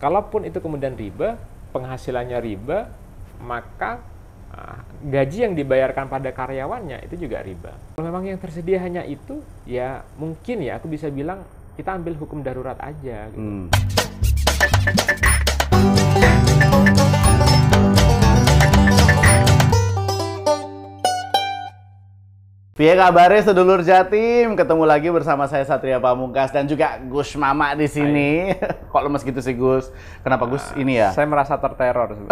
Kalaupun itu kemudian riba, penghasilannya riba, maka ah, gaji yang dibayarkan pada karyawannya itu juga riba. Kalau memang yang tersedia hanya itu, ya mungkin ya aku bisa bilang kita ambil hukum darurat aja. Gitu. Hmm. Pia kabarnya sedulur Jatim, ketemu lagi bersama saya Satria Pamungkas dan juga Gus Mama di sini. Kok lemes gitu sih Gus? Kenapa Gus nah, ini ya? Saya merasa terteror.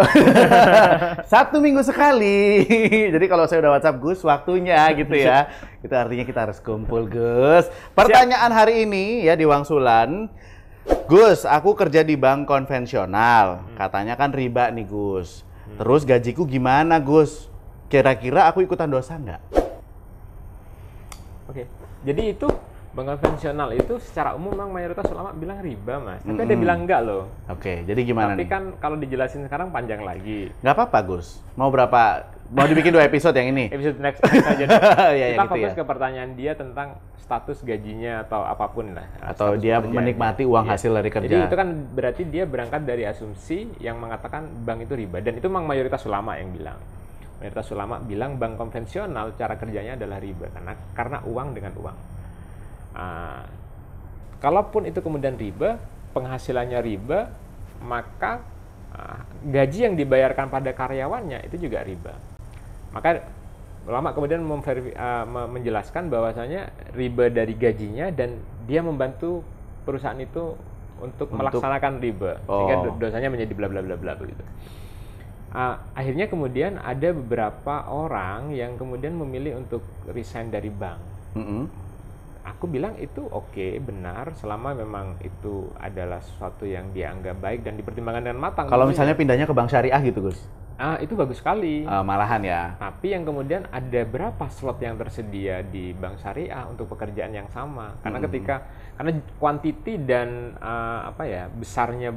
Satu minggu sekali. Jadi kalau saya udah WhatsApp Gus, waktunya gitu ya. Itu artinya kita harus kumpul Gus. Pertanyaan hari ini ya di Wangsulan. Gus, aku kerja di bank konvensional. Hmm. Katanya kan riba nih Gus. Terus gajiku gimana Gus? Kira-kira aku ikutan dosa nggak? jadi itu bank konvensional itu secara umum memang mayoritas ulama bilang riba mas tapi mm -hmm. ada bilang enggak loh oke okay, jadi gimana tapi nih? kan kalau dijelasin sekarang panjang lagi Gak apa-apa Gus mau berapa mau dibikin dua episode yang ini episode next, next aja ya, kita gitu fokus ya. ke pertanyaan dia tentang status gajinya atau apapun lah atau dia menikmati uang ya. hasil dari kerja jadi itu kan berarti dia berangkat dari asumsi yang mengatakan bank itu riba dan itu memang mayoritas ulama yang bilang mayoritas ulama bilang bank konvensional cara kerjanya adalah riba karena karena uang dengan uang. Uh, kalaupun itu kemudian riba, penghasilannya riba, maka uh, gaji yang dibayarkan pada karyawannya itu juga riba. Maka ulama kemudian uh, menjelaskan bahwasanya riba dari gajinya dan dia membantu perusahaan itu untuk, untuk melaksanakan riba oh. sehingga dosanya menjadi bla bla bla bla begitu uh, akhirnya kemudian ada beberapa orang yang kemudian memilih untuk resign dari bank. Mm -hmm. Aku bilang itu oke okay, benar selama memang itu adalah sesuatu yang dianggap baik dan dipertimbangkan dengan matang. Kalau misalnya pindahnya ke bank syariah gitu Gus? Ah itu bagus sekali. Uh, malahan ya. Tapi yang kemudian ada berapa slot yang tersedia di bank syariah untuk pekerjaan yang sama? Karena mm -hmm. ketika karena kuantiti dan uh, apa ya besarnya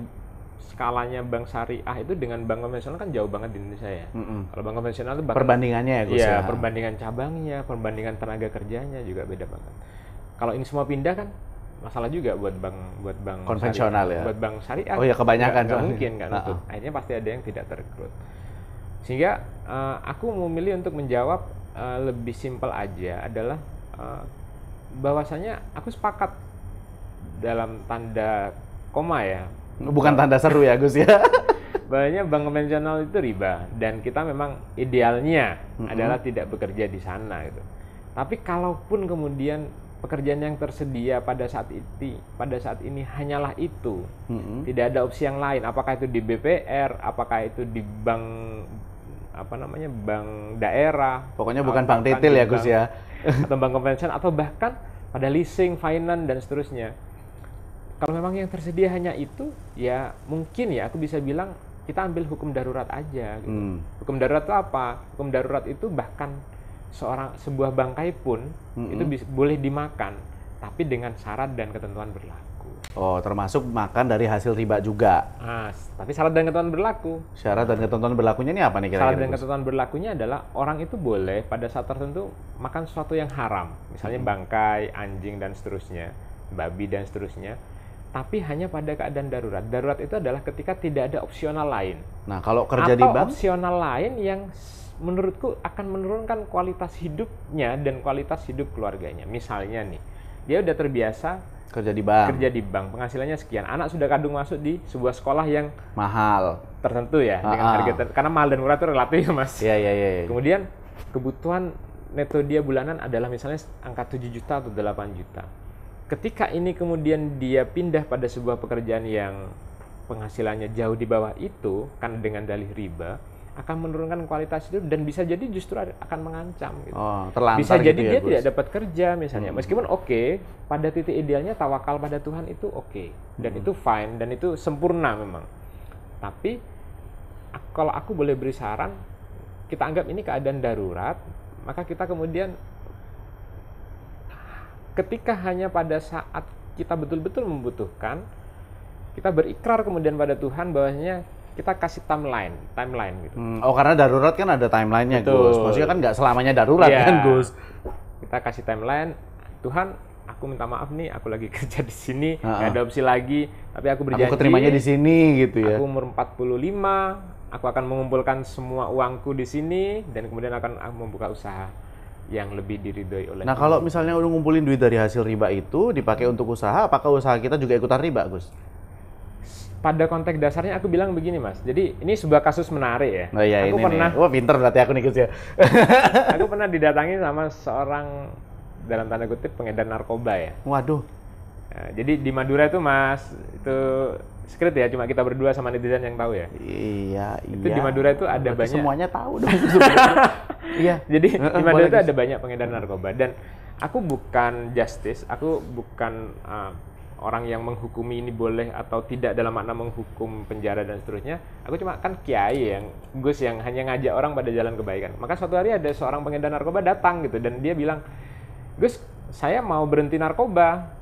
skalanya bank syariah itu dengan bank konvensional kan jauh banget di Indonesia ya. Mm-hmm. Kalau bank konvensional itu perbandingannya ya, Gus. Iya, ya. perbandingan cabangnya, perbandingan tenaga kerjanya juga beda banget. Kalau ini semua pindah kan masalah juga buat bank buat bank konvensional syariah, ya. Buat bank syariah. Oh ya kebanyakan gak, gak mungkin kan nah, uh. Akhirnya pasti ada yang tidak tergerut. Sehingga uh, aku memilih untuk menjawab uh, lebih simpel aja adalah uh, bahwasanya aku sepakat dalam tanda koma ya Bukan tanda seru ya Gus ya. Banyaknya bank konvensional itu riba dan kita memang idealnya mm-hmm. adalah tidak bekerja di sana gitu. Tapi kalaupun kemudian pekerjaan yang tersedia pada saat itu pada saat ini hanyalah itu, mm-hmm. tidak ada opsi yang lain. Apakah itu di BPR, apakah itu di bank apa namanya bank daerah. Pokoknya bukan bank detail ya Gus ya. Atau bank konvensional atau bahkan pada leasing, finance dan seterusnya kalau memang yang tersedia hanya itu ya mungkin ya aku bisa bilang kita ambil hukum darurat aja gitu. hmm. hukum darurat itu apa hukum darurat itu bahkan seorang sebuah bangkai pun hmm. itu bisa, boleh dimakan tapi dengan syarat dan ketentuan berlaku oh termasuk makan dari hasil riba juga nah, tapi syarat dan ketentuan berlaku syarat dan ketentuan berlakunya ini apa nih kira-kira syarat dan ketentuan berlakunya adalah orang itu boleh pada saat tertentu makan sesuatu yang haram misalnya hmm. bangkai anjing dan seterusnya babi dan seterusnya tapi hanya pada keadaan darurat. Darurat itu adalah ketika tidak ada opsional lain. Nah, kalau kerja Atau di bank opsional lain yang menurutku akan menurunkan kualitas hidupnya dan kualitas hidup keluarganya. Misalnya nih, dia udah terbiasa kerja di bank. Kerja di bank, penghasilannya sekian. Anak sudah kadung masuk di sebuah sekolah yang mahal tertentu ya ah, dengan harga ter karena mahal dan murah itu relatif ya, Mas. Iya, iya, iya. iya. Kemudian kebutuhan neto dia bulanan adalah misalnya angka 7 juta atau 8 juta ketika ini kemudian dia pindah pada sebuah pekerjaan yang penghasilannya jauh di bawah itu karena dengan dalih riba akan menurunkan kualitas hidup dan bisa jadi justru akan mengancam gitu. Oh, terlantar bisa gitu jadi ya, dia Gus. tidak dapat kerja misalnya. Hmm. Meskipun oke, okay, pada titik idealnya tawakal pada Tuhan itu oke okay. dan hmm. itu fine dan itu sempurna memang. Tapi kalau aku boleh beri saran, kita anggap ini keadaan darurat, maka kita kemudian ketika hanya pada saat kita betul-betul membutuhkan, kita berikrar kemudian pada Tuhan bahwasanya kita kasih timeline, timeline gitu. Hmm. Oh karena darurat kan ada timelinenya Gus. Maksudnya kan nggak selamanya darurat yeah. kan Gus. Kita kasih timeline, Tuhan aku minta maaf nih, aku lagi kerja di sini, nggak ada opsi lagi, tapi aku berjanji. Aku keterimanya di sini gitu ya. Aku umur 45, aku akan mengumpulkan semua uangku di sini dan kemudian akan ah, membuka usaha yang lebih diridhoi oleh. Nah, kalau misalnya udah ngumpulin duit dari hasil riba itu dipakai untuk usaha, apakah usaha kita juga ikutan riba, Gus? Pada konteks dasarnya aku bilang begini, Mas. Jadi, ini sebuah kasus menarik ya. Oh iya, aku ini pernah nih. Wah, pinter berarti aku nih, Gus ya. aku pernah didatangi sama seorang dalam tanda kutip pengedar narkoba ya. Waduh. Nah, jadi di Madura itu, Mas, itu secret ya cuma kita berdua sama netizen yang tahu ya iya itu iya. di Madura itu ada Berarti banyak semuanya tahu dong Iya. Jadi di Manado itu ada banyak pengedar narkoba dan aku bukan justice, aku bukan uh, orang yang menghukumi ini boleh atau tidak dalam makna menghukum penjara dan seterusnya. Aku cuma kan kiai yang Gus yang hanya ngajak orang pada jalan kebaikan. Maka suatu hari ada seorang pengedar narkoba datang gitu dan dia bilang, "Gus, saya mau berhenti narkoba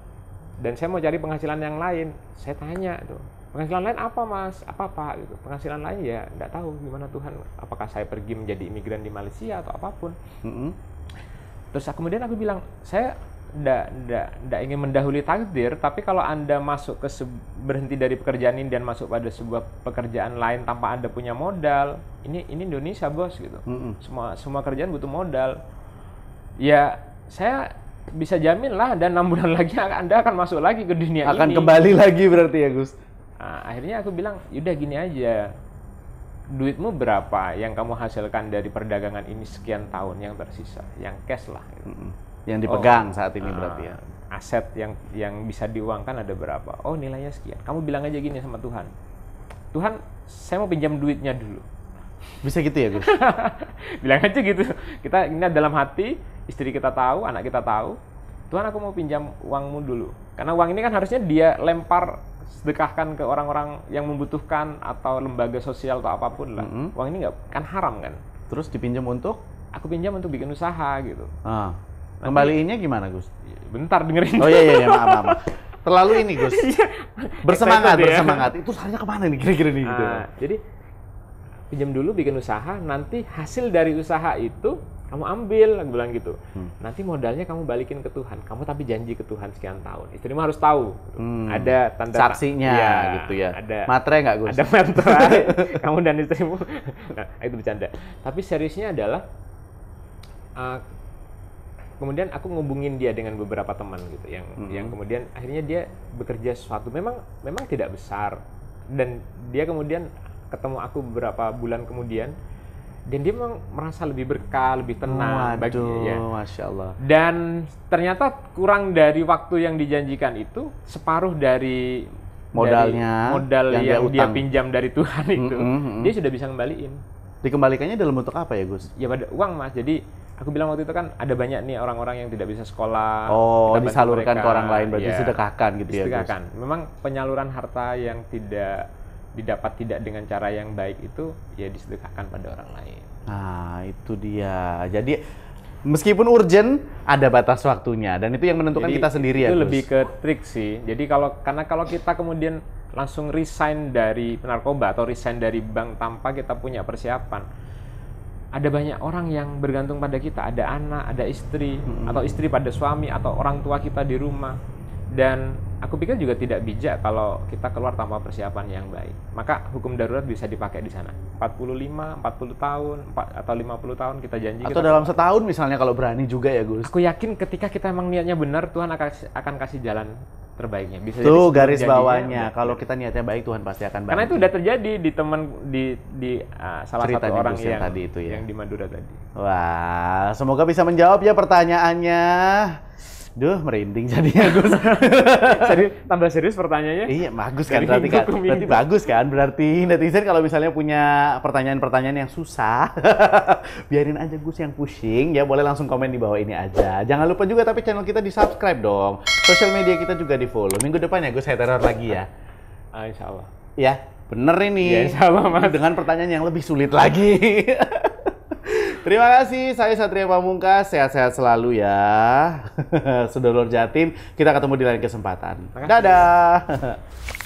dan saya mau cari penghasilan yang lain." Saya tanya tuh, penghasilan lain apa mas apa pak gitu penghasilan lain ya nggak tahu gimana Tuhan apakah saya pergi menjadi imigran di Malaysia atau apapun mm-hmm. terus kemudian aku bilang saya tidak ingin mendahului takdir tapi kalau anda masuk ke berhenti dari pekerjaan ini dan masuk pada sebuah pekerjaan lain tanpa anda punya modal ini ini Indonesia bos gitu mm-hmm. semua semua kerjaan butuh modal ya saya bisa jamin lah dan enam bulan lagi anda akan masuk lagi ke dunia akan ini. kembali lagi berarti ya Gus Nah, akhirnya aku bilang, "Yaudah gini aja. Duitmu berapa yang kamu hasilkan dari perdagangan ini sekian tahun yang tersisa, yang cash lah." Gitu. Yang oh, dipegang oh, saat ini ah, berarti ya. Aset yang yang bisa diuangkan ada berapa? Oh, nilainya sekian. Kamu bilang aja gini sama Tuhan. Tuhan, saya mau pinjam duitnya dulu. Bisa gitu ya, Gus? bilang aja gitu. Kita ini dalam hati, istri kita tahu, anak kita tahu. Tuhan, aku mau pinjam uangmu dulu. Karena uang ini kan harusnya dia lempar sedekahkan ke orang-orang yang membutuhkan atau lembaga sosial atau apapun lah. Mm -hmm. Uang ini nggak kan haram kan? Terus dipinjam untuk? Aku pinjam untuk bikin usaha gitu. Ah. Kembaliinnya gimana Gus? Bentar dengerin. Oh iya iya, iya maaf maaf. Terlalu ini Gus. Iya. bersemangat ya. bersemangat. Itu hanya kemana nih kira-kira nih gitu. Ah, jadi pinjam dulu bikin usaha, nanti hasil dari usaha itu kamu ambil aku bilang gitu hmm. nanti modalnya kamu balikin ke Tuhan kamu tapi janji ke Tuhan sekian tahun istrimu harus tahu gitu. hmm. ada tanda saksinya ya, gitu ya ada materai nggak gus ada materai kamu dan istrimu nah, itu bercanda tapi seriusnya adalah uh, kemudian aku ngubungin dia dengan beberapa teman gitu yang hmm. yang kemudian akhirnya dia bekerja sesuatu memang memang tidak besar dan dia kemudian ketemu aku beberapa bulan kemudian dan dia memang merasa lebih berkah, lebih tenang Waduh, baginya ya. Masya Allah. Dan ternyata kurang dari waktu yang dijanjikan itu separuh dari modalnya dari modal yang, yang dia, dia pinjam dari Tuhan itu, mm -hmm. dia sudah bisa kembaliin. Dikembalikannya dalam bentuk apa ya Gus? Ya pada uang mas. Jadi aku bilang waktu itu kan ada banyak nih orang-orang yang tidak bisa sekolah. Oh, disalurkan mereka, ke orang lain berarti iya. gitu ya, sedekahkan gitu disedekahkan. ya. Sedekahkan. Memang penyaluran harta yang tidak didapat tidak dengan cara yang baik itu ya disedekahkan pada orang lain. Nah, itu dia. Jadi meskipun urgent ada batas waktunya dan itu yang menentukan Jadi, kita sendiri itu ya. Itu lebih ke trik sih. Jadi kalau karena kalau kita kemudian langsung resign dari narkoba atau resign dari bank tanpa kita punya persiapan. Ada banyak orang yang bergantung pada kita, ada anak, ada istri, hmm. atau istri pada suami atau orang tua kita di rumah. Dan aku pikir juga tidak bijak kalau kita keluar tanpa persiapan yang baik. Maka hukum darurat bisa dipakai di sana. 45, 40 tahun, 4, atau 50 tahun kita janji. Atau kita dalam keluar. setahun misalnya kalau berani juga ya Gus. Aku yakin ketika kita emang niatnya benar, Tuhan akan, akan kasih jalan terbaiknya. Bisa Tuh garis bawahnya. Kalau kita niatnya baik, Tuhan pasti akan baik. Karena itu udah terjadi di teman di di uh, salah Cerita satu orang yang tadi itu ya. Yang di Madura tadi. Wah, semoga bisa menjawab ya pertanyaannya. Duh, merinding jadinya Gus. Jadi tambah serius pertanyaannya. Iya, bagus kan berarti kan. Berarti bagus kan berarti netizen kalau misalnya punya pertanyaan-pertanyaan yang susah, biarin aja Gus yang pusing ya, boleh langsung komen di bawah ini aja. Jangan lupa juga tapi channel kita di-subscribe dong. Social media kita juga di-follow. Minggu depan ya Gus saya teror lagi ya. Ah, insya Allah. Ya, bener ini. Ya, insya Allah, Mas. Dengan pertanyaan yang lebih sulit lagi. Terima kasih, saya Satria Pamungkas. Sehat-sehat selalu ya. Sedulur Jatim, kita ketemu di lain kesempatan. Dadah.